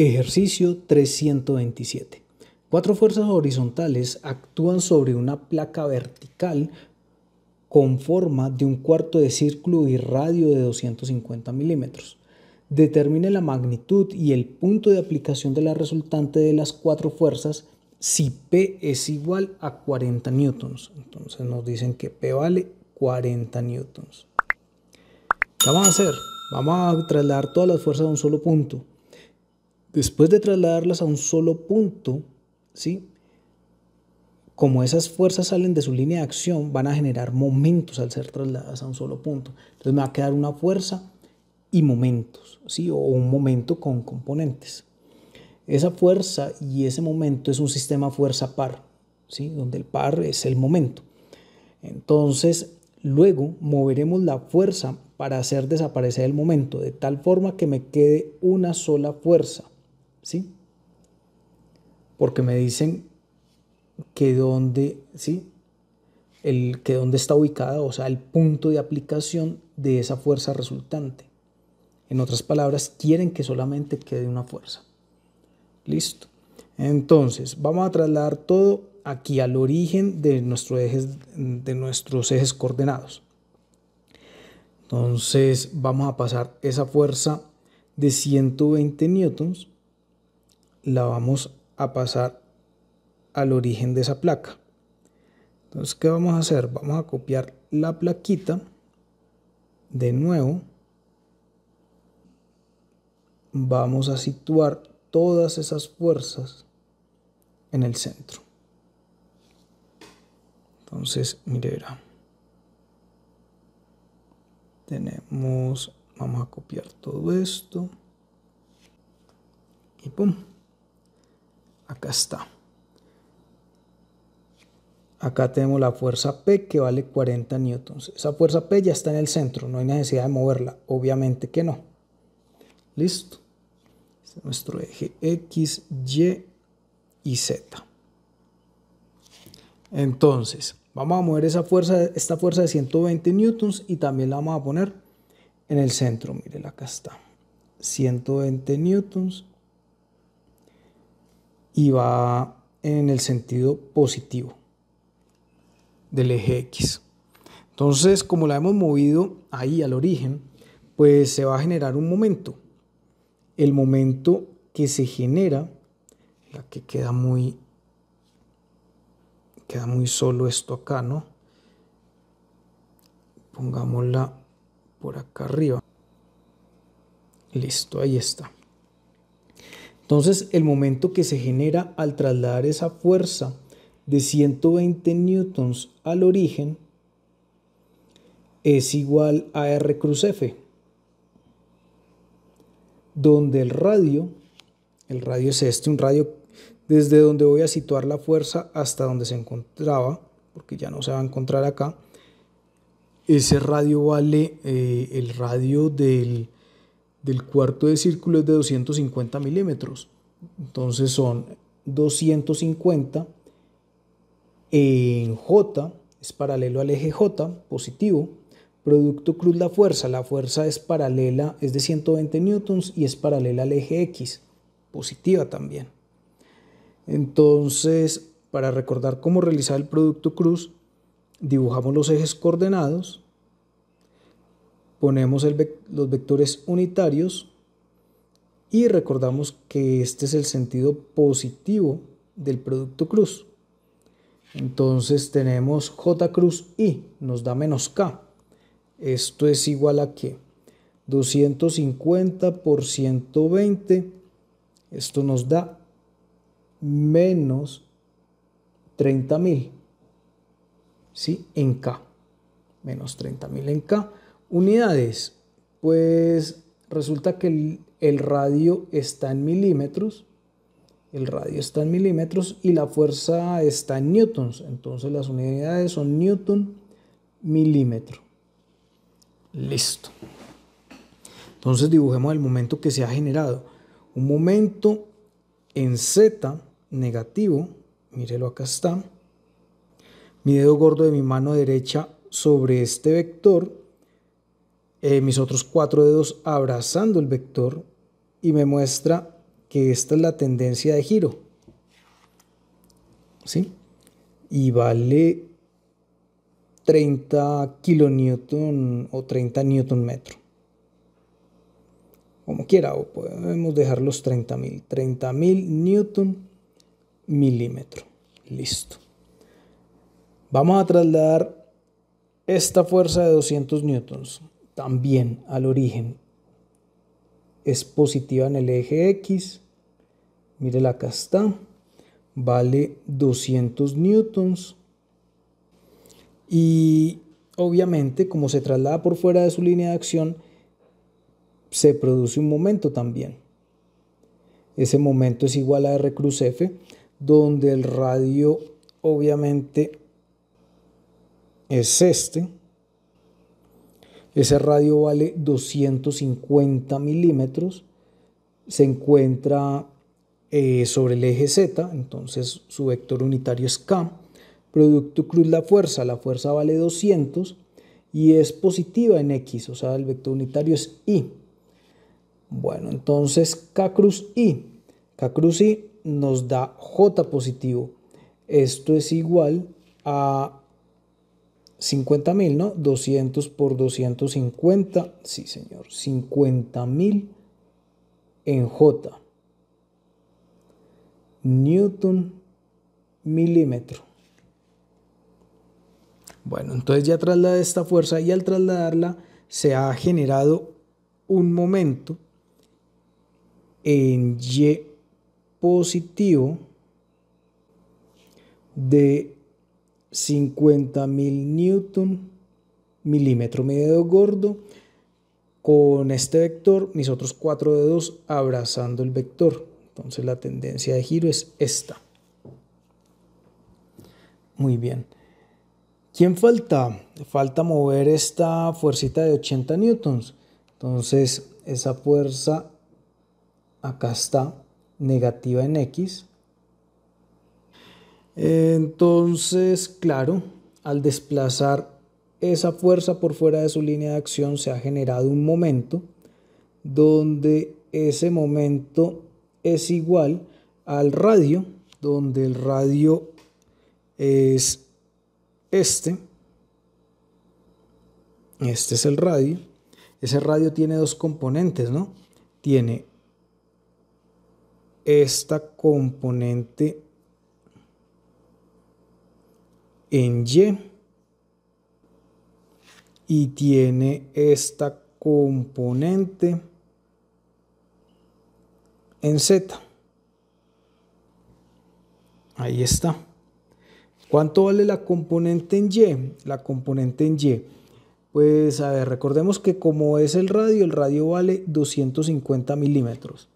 Ejercicio 327. Cuatro fuerzas horizontales actúan sobre una placa vertical con forma de un cuarto de círculo y radio de 250 milímetros. Determine la magnitud y el punto de aplicación de la resultante de las cuatro fuerzas si P es igual a 40 newtons. Entonces nos dicen que P vale 40 newtons. ¿Qué vamos a hacer? Vamos a trasladar todas las fuerzas a un solo punto. Después de trasladarlas a un solo punto, ¿sí? como esas fuerzas salen de su línea de acción, van a generar momentos al ser trasladadas a un solo punto. Entonces me va a quedar una fuerza y momentos, ¿sí? o un momento con componentes. Esa fuerza y ese momento es un sistema fuerza par, ¿sí? donde el par es el momento. Entonces, luego moveremos la fuerza para hacer desaparecer el momento, de tal forma que me quede una sola fuerza. ¿sí? Porque me dicen que dónde, ¿sí? El, que dónde está ubicada, o sea, el punto de aplicación de esa fuerza resultante. En otras palabras, quieren que solamente quede una fuerza. Listo. Entonces, vamos a trasladar todo aquí al origen de, de nuestros ejes coordenados. Entonces, vamos a pasar esa fuerza de 120 newtons la vamos a pasar al origen de esa placa. Entonces, ¿qué vamos a hacer? Vamos a copiar la plaquita de nuevo. Vamos a situar todas esas fuerzas en el centro. Entonces, mire, Tenemos, vamos a copiar todo esto. Y pum. Acá está. Acá tenemos la fuerza P que vale 40 newtons. Esa fuerza P ya está en el centro, no hay necesidad de moverla. Obviamente que no. Listo. Este es nuestro eje X, Y y Z. Entonces, vamos a mover esa fuerza, esta fuerza de 120 newtons y también la vamos a poner en el centro. Mire, acá está. 120 newtons y va en el sentido positivo del eje X. Entonces, como la hemos movido ahí al origen, pues se va a generar un momento. El momento que se genera, la que queda muy queda muy solo esto acá, ¿no? Pongámosla por acá arriba. Listo, ahí está. Entonces, el momento que se genera al trasladar esa fuerza de 120 newtons al origen es igual a R cruz F, donde el radio, el radio es este, un radio desde donde voy a situar la fuerza hasta donde se encontraba, porque ya no se va a encontrar acá, ese radio vale eh, el radio del el cuarto de círculo es de 250 milímetros. Entonces son 250 en J, es paralelo al eje J, positivo. Producto cruz la fuerza, la fuerza es paralela, es de 120 newtons y es paralela al eje X, positiva también. Entonces, para recordar cómo realizar el producto cruz, dibujamos los ejes coordenados ponemos los vectores unitarios y recordamos que este es el sentido positivo del producto cruz. Entonces tenemos J cruz I, nos da menos K. Esto es igual a que 250 por 120, esto nos da menos 30.000, ¿sí? En K, menos 30.000 en K. Unidades, pues resulta que el, radio está en milímetros, el radio está en milímetros y la fuerza está en newtons. Entonces las unidades son newton milímetro. Listo. Entonces dibujemos el momento que se ha generado. Un momento en Z negativo, mírelo acá está. Mi dedo gordo de mi mano derecha sobre este vector eh, mis otros cuatro dedos abrazando el vector y me muestra que esta es la tendencia de giro. ¿Sí? Y vale 30 kilonewton o 30 newton metro. Como quiera, o podemos dejar los 30.000. 30.000 newton milímetro. Listo. Vamos a trasladar esta fuerza de 200 newtons también al origen. Es positiva en el eje X. mire acá está. Vale 200 newtons. Y obviamente, como se traslada por fuera de su línea de acción, se produce un momento también. Ese momento es igual a R cruz F, donde el radio obviamente es este. Ese radio vale 250 milímetros. Se encuentra eh, sobre el eje Z, entonces su vector unitario es K. Producto cruz la fuerza, la fuerza vale 200 y es positiva en X, o sea, el vector unitario es Y. Bueno, entonces K cruz I. K cruz I nos da J positivo. Esto es igual a 50 mil, ¿no? 200 por 250, sí señor, 50 mil en J. Newton milímetro. Bueno, entonces ya trasladé esta fuerza y al trasladarla se ha generado un momento en Y positivo de 50.000 newton milímetro medio gordo. Con este vector, mis otros cuatro dedos abrazando el vector. Entonces la tendencia de giro es esta. Muy bien. ¿Quién falta? Falta mover esta fuercita de 80 newtons. Entonces esa fuerza acá está negativa en X entonces, claro, al desplazar esa fuerza por fuera de su línea de acción se ha generado un momento donde ese momento es igual al radio, donde el radio es este. Este es el radio. Ese radio tiene dos componentes, ¿no? Tiene esta componente en Y y tiene esta componente en Z. Ahí está. ¿Cuánto vale la componente en Y? La componente en Y. Pues a ver, recordemos que como es el radio, el radio vale 250 milímetros.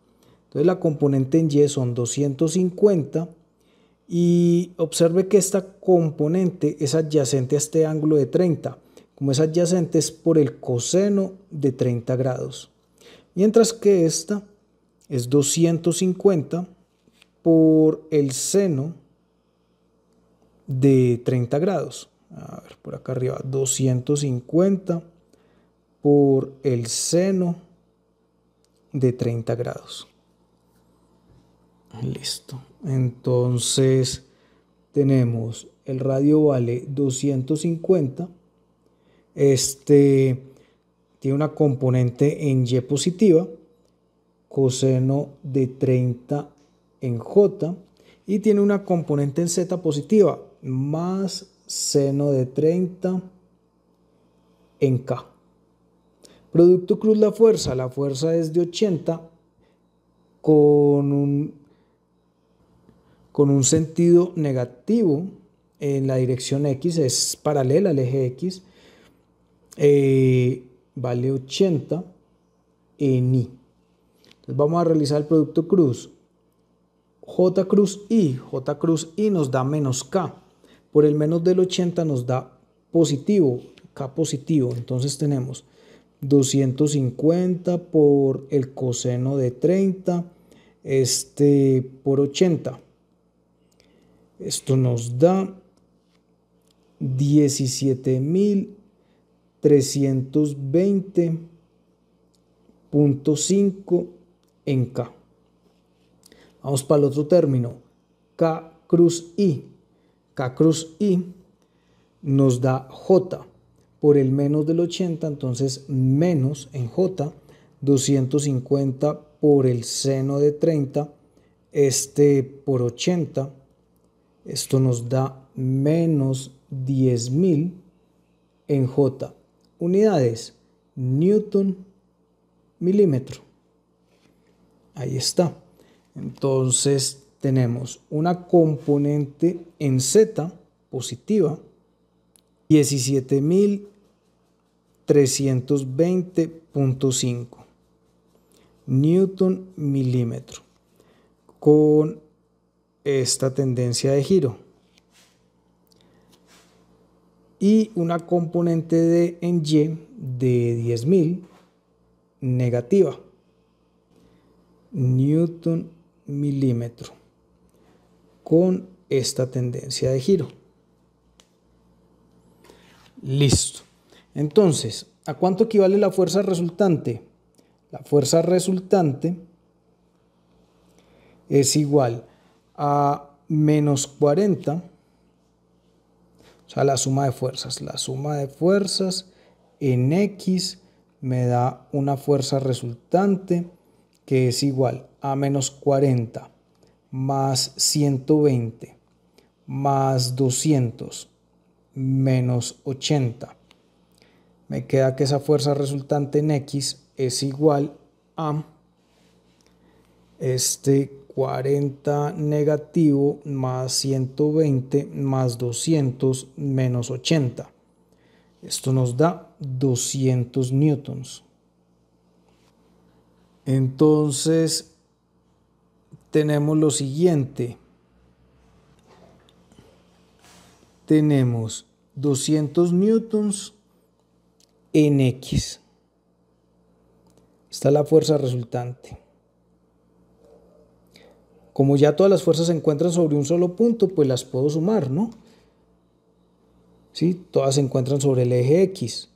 Entonces la componente en Y son 250 y observe que esta componente es adyacente a este ángulo de 30. Como es adyacente es por el coseno de 30 grados. Mientras que esta es 250 por el seno de 30 grados. A ver, por acá arriba, 250 por el seno de 30 grados. Ah, listo. Entonces tenemos el radio vale 250. Este tiene una componente en Y positiva, coseno de 30 en J y tiene una componente en Z positiva, más seno de 30 en K. Producto cruz la fuerza, la fuerza es de 80 con un con un sentido negativo en la dirección X, es paralela al eje X, eh, vale 80 en I. Entonces vamos a realizar el producto cruz. J cruz I, J cruz I nos da menos K. Por el menos del 80 nos da positivo, K positivo. Entonces tenemos 250 por el coseno de 30, este por 80. Esto nos da 17.320.5 en K. Vamos para el otro término, K cruz I. K cruz I nos da J por el menos del 80, entonces menos en J, 250 por el seno de 30, este por 80, esto nos da menos 10.000 en J. Unidades, Newton milímetro. Ahí está. Entonces tenemos una componente en Z positiva, 17.320.5 newton milímetro, con esta tendencia de giro. Y una componente de en Y de 10.000 negativa. Newton milímetro. Con esta tendencia de giro. Listo. Entonces, ¿a cuánto equivale la fuerza resultante? La fuerza resultante es igual a menos 40, o sea, la suma de fuerzas. La suma de fuerzas en X me da una fuerza resultante que es igual a menos 40 más 120 más 200 menos 80. Me queda que esa fuerza resultante en X es igual a este 40 negativo más 120 más 200 menos 80. Esto nos da 200 newtons. Entonces, tenemos lo siguiente. Tenemos 200 newtons en X. Está es la fuerza resultante como ya todas las fuerzas se encuentran sobre un solo punto, pues las puedo sumar, ¿no? ¿Sí? Todas se encuentran sobre el eje X.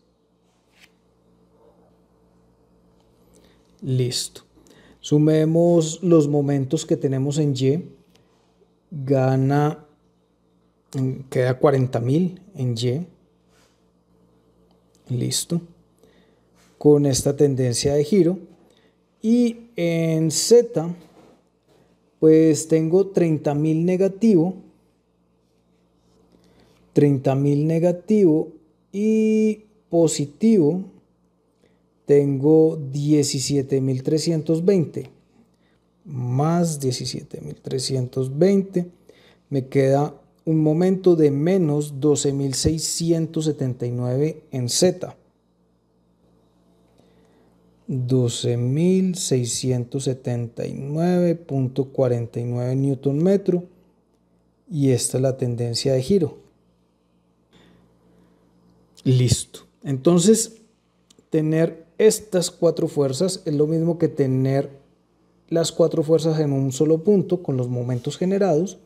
Listo. Sumemos los momentos que tenemos en Y. Gana, mm, queda 40.000 en Y. Listo. Con esta tendencia de giro. Y en Z pues tengo 30.000 negativo. 30.000 negativo y positivo tengo 17.320 más 17.320 me queda un momento de menos 12.679 en Z. 12.679.49 newton metro y esta es la tendencia de giro. Listo. Entonces, tener estas cuatro fuerzas es lo mismo que tener las cuatro fuerzas en un solo punto con los momentos generados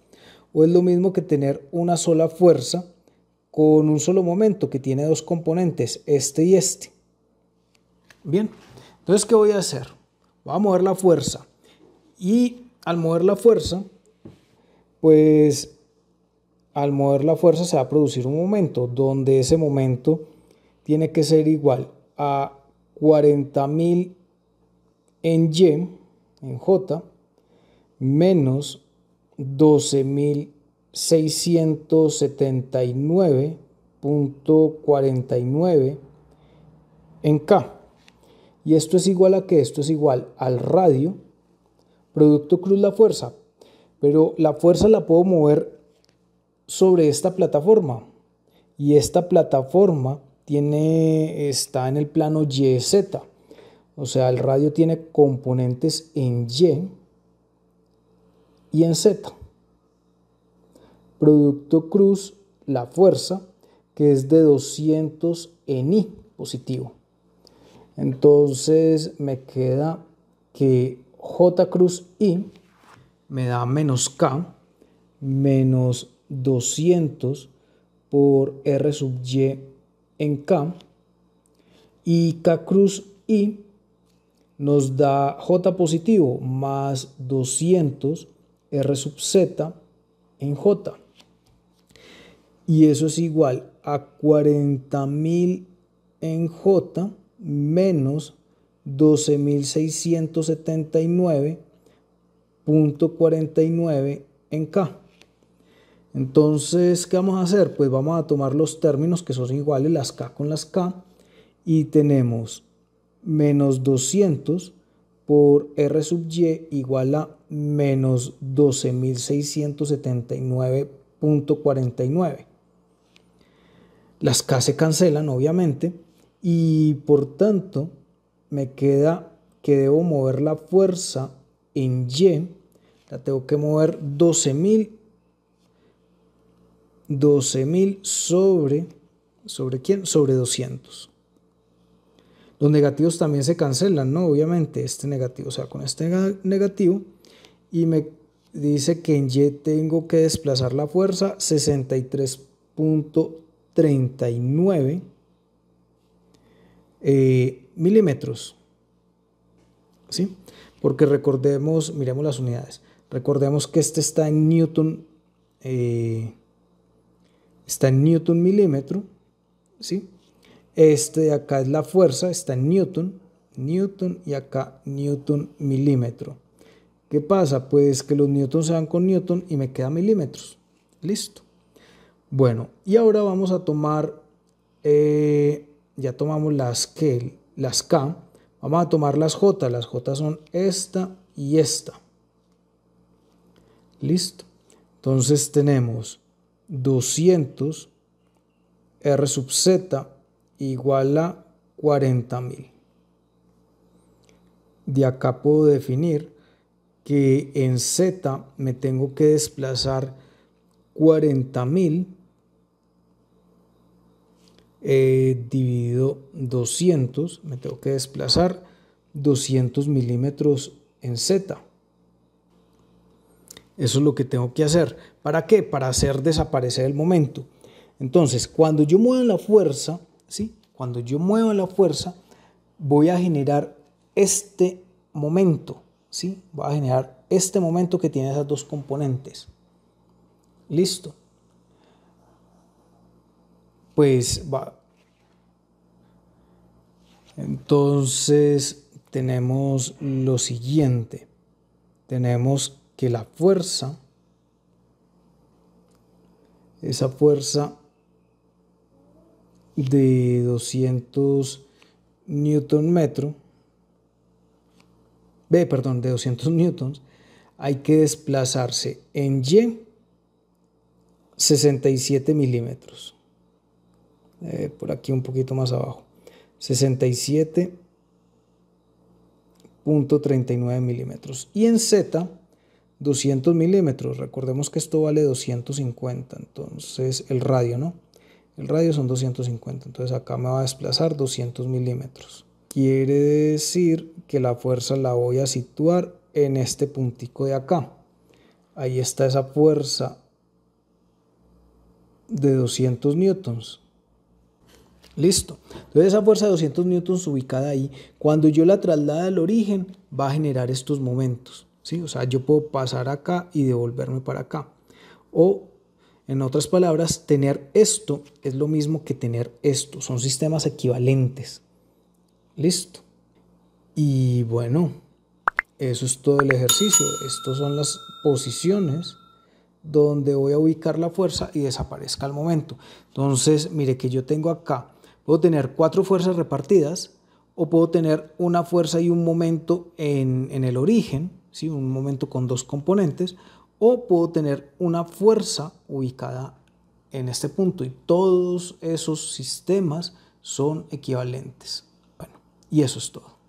o es lo mismo que tener una sola fuerza con un solo momento que tiene dos componentes, este y este. Bien, entonces, ¿qué voy a hacer? Voy a mover la fuerza. Y al mover la fuerza, pues al mover la fuerza se va a producir un momento donde ese momento tiene que ser igual a 40.000 en Y, en J, menos 12.679.49 en K. Y esto es igual a que esto es igual al radio, producto cruz la fuerza. Pero la fuerza la puedo mover sobre esta plataforma. Y esta plataforma tiene, está en el plano YZ. O sea, el radio tiene componentes en Y y en Z. Producto cruz, la fuerza, que es de 200 en I positivo. Entonces me queda que J cruz I me da menos K menos 200 por R sub Y en K. Y K cruz I nos da J positivo más 200 R sub Z en J. Y eso es igual a 40.000 en J menos 12.679.49 en K. Entonces, ¿qué vamos a hacer? Pues vamos a tomar los términos que son iguales, las K con las K, y tenemos menos 200 por R sub Y igual a menos 12.679.49. Las K se cancelan, obviamente, y por tanto me queda que debo mover la fuerza en Y, la tengo que mover 12.000 12.000 sobre sobre quién? Sobre 200. Los negativos también se cancelan, ¿no? Obviamente, este negativo, o sea, con este negativo y me dice que en Y tengo que desplazar la fuerza 63.39 eh, milímetros. ¿Sí? Porque recordemos, miremos las unidades. Recordemos que este está en Newton, eh, está en Newton milímetro, ¿sí? Este de acá es la fuerza, está en Newton, Newton y acá Newton milímetro. ¿Qué pasa? Pues que los newtons se van con Newton y me queda milímetros. Listo. Bueno, y ahora vamos a tomar eh, ya tomamos las que, las K, vamos a tomar las J, las J son esta y esta. Listo. Entonces tenemos 200 R sub Z igual a 40.000. De acá puedo definir que en Z me tengo que desplazar 40.000 He dividido 200, me tengo que desplazar 200 milímetros en Z. Eso es lo que tengo que hacer. ¿Para qué? Para hacer desaparecer el momento. Entonces, cuando yo muevo la fuerza, ¿sí? Cuando yo muevo la fuerza, voy a generar este momento, ¿sí? Voy a generar este momento que tiene esas dos componentes. Listo pues Entonces tenemos lo siguiente. Tenemos que la fuerza, esa fuerza de 200 newton metro, B, perdón, de 200 newtons, hay que desplazarse en Y 67 milímetros. Eh, por aquí un poquito más abajo, 67.39 milímetros. Y en Z, 200 milímetros. Recordemos que esto vale 250, entonces el radio, ¿no? El radio son 250, entonces acá me va a desplazar 200 milímetros. Quiere decir que la fuerza la voy a situar en este puntico de acá. Ahí está esa fuerza de 200 newtons. Listo. Entonces esa fuerza de 200 newtons ubicada ahí, cuando yo la traslada al origen, va a generar estos momentos. O sea, yo puedo pasar acá y devolverme para acá. O, en otras palabras, tener esto es lo mismo que tener esto. Son sistemas equivalentes. Listo. Y bueno, eso es todo el ejercicio. Estas son las posiciones donde voy a ubicar la fuerza y desaparezca el momento. Entonces, mire que yo tengo acá Puedo tener cuatro fuerzas repartidas o puedo tener una fuerza y un momento en, el origen, ¿sí? un momento con dos componentes, o puedo tener una fuerza ubicada en este punto y todos esos sistemas son equivalentes. Bueno, y eso es todo.